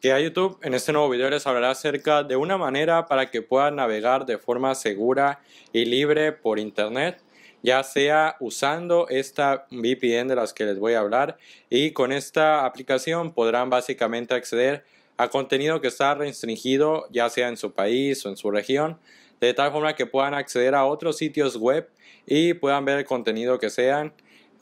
que a YouTube. En este nuevo video les hablará acerca de una manera para que puedan navegar de forma segura y libre por internet, ya sea usando esta VPN de las que les voy a hablar y con esta aplicación podrán básicamente acceder a contenido que está restringido ya sea en su país o en su región, de tal forma que puedan acceder a otros sitios web y puedan ver el contenido que sean,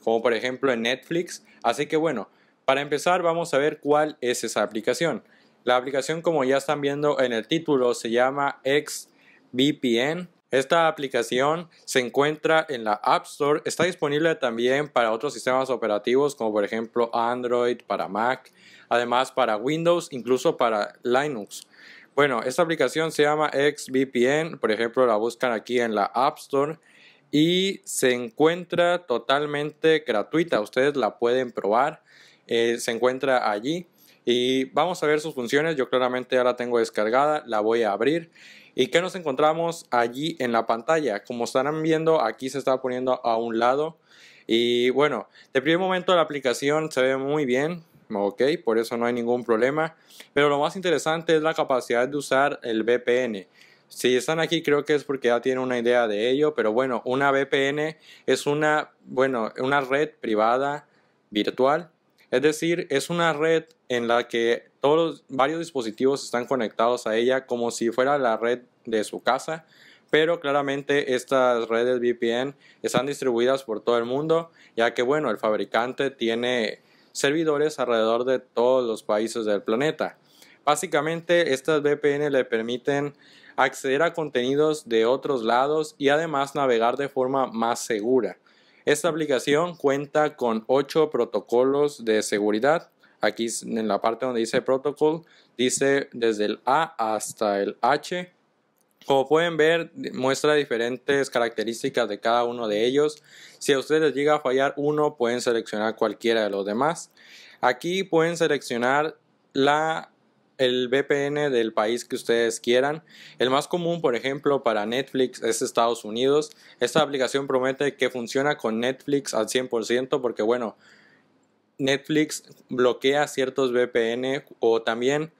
como por ejemplo en Netflix. Así que bueno, para empezar, vamos a ver cuál es esa aplicación. La aplicación, como ya están viendo en el título, se llama XVPN. Esta aplicación se encuentra en la App Store. Está disponible también para otros sistemas operativos como por ejemplo Android, para Mac, además para Windows, incluso para Linux. Bueno, esta aplicación se llama XVPN. Por ejemplo, la buscan aquí en la App Store y se encuentra totalmente gratuita. Ustedes la pueden probar. Eh, se encuentra allí y vamos a ver sus funciones. Yo claramente ya la tengo descargada, la voy a abrir. ¿Y que nos encontramos allí en la pantalla? Como estarán viendo, aquí se está poniendo a un lado. Y bueno, de primer momento la aplicación se ve muy bien, ok, por eso no hay ningún problema. Pero lo más interesante es la capacidad de usar el VPN. Si están aquí creo que es porque ya tienen una idea de ello, pero bueno, una VPN es una, bueno, una red privada virtual es decir, es una red en la que todos varios dispositivos están conectados a ella como si fuera la red de su casa, pero claramente estas redes VPN están distribuidas por todo el mundo, ya que bueno, el fabricante tiene servidores alrededor de todos los países del planeta. Básicamente, estas VPN le permiten acceder a contenidos de otros lados y además navegar de forma más segura. Esta aplicación cuenta con ocho protocolos de seguridad. Aquí en la parte donde dice protocol, dice desde el A hasta el H. Como pueden ver, muestra diferentes características de cada uno de ellos. Si a ustedes les llega a fallar uno, pueden seleccionar cualquiera de los demás. Aquí pueden seleccionar la el VPN del país que ustedes quieran. El más común, por ejemplo, para Netflix es Estados Unidos. Esta aplicación promete que funciona con Netflix al 100% porque, bueno, Netflix bloquea ciertos VPN o también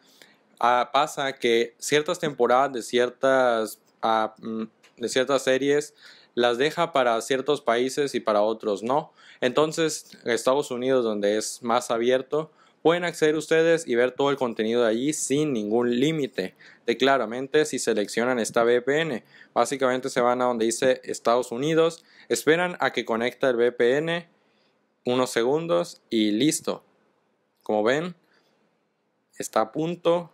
ah, pasa que ciertas temporadas de ciertas, ah, mm, de ciertas series las deja para ciertos países y para otros no. Entonces, Estados Unidos, donde es más abierto, Pueden acceder ustedes y ver todo el contenido de allí sin ningún límite. De claramente, si seleccionan esta VPN, básicamente se van a donde dice Estados Unidos, esperan a que conecte el VPN unos segundos y listo. Como ven, está a punto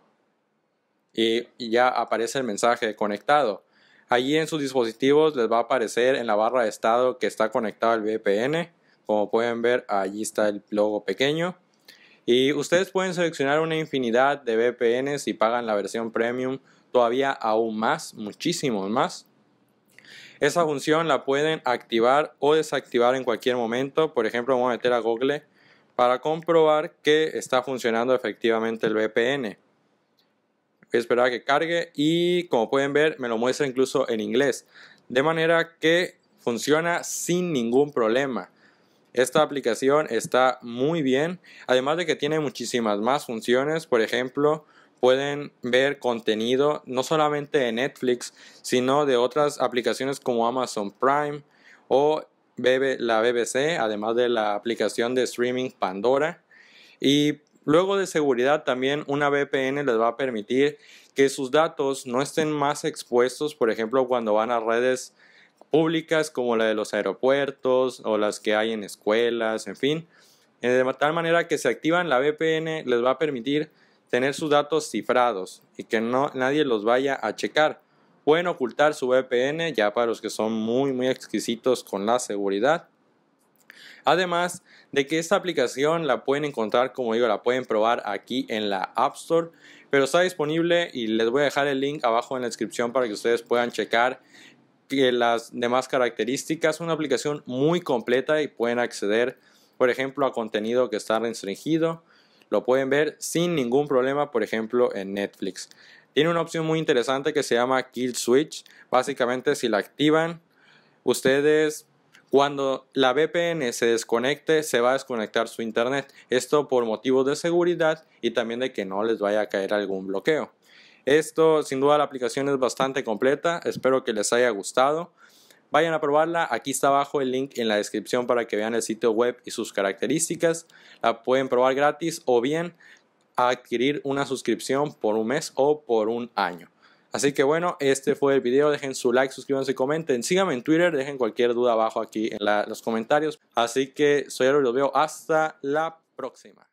y ya aparece el mensaje conectado. Allí en sus dispositivos les va a aparecer en la barra de estado que está conectado al VPN. Como pueden ver, allí está el logo pequeño. Y ustedes pueden seleccionar una infinidad de VPNs si pagan la versión premium, todavía aún más, muchísimos más. Esa función la pueden activar o desactivar en cualquier momento. Por ejemplo, vamos a meter a Google para comprobar que está funcionando efectivamente el VPN. Voy a esperar a que cargue y como pueden ver me lo muestra incluso en inglés. De manera que funciona sin ningún problema. Esta aplicación está muy bien, además de que tiene muchísimas más funciones, por ejemplo, pueden ver contenido no solamente de Netflix, sino de otras aplicaciones como Amazon Prime o la BBC, además de la aplicación de streaming Pandora. Y luego de seguridad también una VPN les va a permitir que sus datos no estén más expuestos, por ejemplo, cuando van a redes públicas como la de los aeropuertos o las que hay en escuelas, en fin. Eh, de tal manera que se activan la VPN les va a permitir tener sus datos cifrados y que no, nadie los vaya a checar. Pueden ocultar su VPN ya para los que son muy muy exquisitos con la seguridad. Además de que esta aplicación la pueden encontrar, como digo, la pueden probar aquí en la App Store, pero está disponible y les voy a dejar el link abajo en la descripción para que ustedes puedan checar las demás características. Una aplicación muy completa y pueden acceder, por ejemplo, a contenido que está restringido. Lo pueden ver sin ningún problema, por ejemplo, en Netflix. Tiene una opción muy interesante que se llama Kill Switch. Básicamente, si la activan, ustedes cuando la VPN se desconecte, se va a desconectar su internet. Esto por motivos de seguridad y también de que no les vaya a caer algún bloqueo. Esto, sin duda, la aplicación es bastante completa. Espero que les haya gustado. Vayan a probarla. Aquí está abajo el link en la descripción para que vean el sitio web y sus características. La pueden probar gratis o bien adquirir una suscripción por un mes o por un año. Así que bueno, este fue el video. Dejen su like, suscríbanse, y comenten. Síganme en Twitter. Dejen cualquier duda abajo aquí en los comentarios. Así que soy Aro y los veo hasta la próxima.